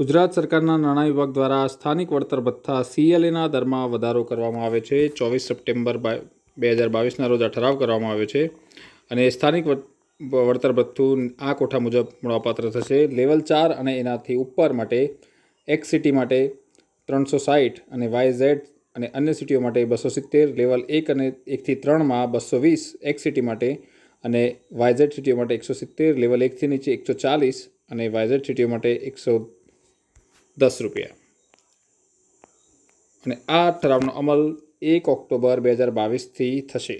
ગુજરાત સરકારના નાણાં વિભાગ દ્વારા સ્થાનિક વળતર ભથ્થા સીએલએના દરમાં વધારો કરવામાં આવે છે ચોવીસ સપ્ટેમ્બર બે હજાર બાવીસના રોજ આ ઠરાવ કરવામાં આવ્યો છે અને સ્થાનિક વળતર ભથ્થું આ કોઠા મુજબ મળવાપાત્ર થશે લેવલ ચાર અને એનાથી ઉપર માટે એક્સ સિટી માટે ત્રણસો સાહીઠ અને વાય ઝેડ અને અન્ય સિટીઓ માટે બસો સિત્તેર લેવલ એક અને એકથી ત્રણમાં બસો વીસ એક્સ સિટી માટે અને વાયઝેડ ઝેડ સિટીઓ માટે એકસો સિત્તેર લેવલ એકથી નીચે એકસો ચાલીસ અને વાયઝેડ ઝેડ સિટીઓ માટે એકસો દસ રૂપિયા અને આ ઠરાવનો અમલ એક ઓક્ટોબર બે હજાર બાવીસથી થશે